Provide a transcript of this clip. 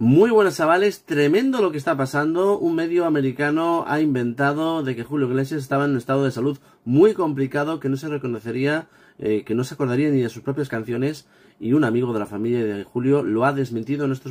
Muy buenas chavales, tremendo lo que está pasando. Un medio americano ha inventado de que Julio Iglesias estaba en un estado de salud muy complicado, que no se reconocería, eh, que no se acordaría ni de sus propias canciones. Y un amigo de la familia de Julio lo ha desmentido en estos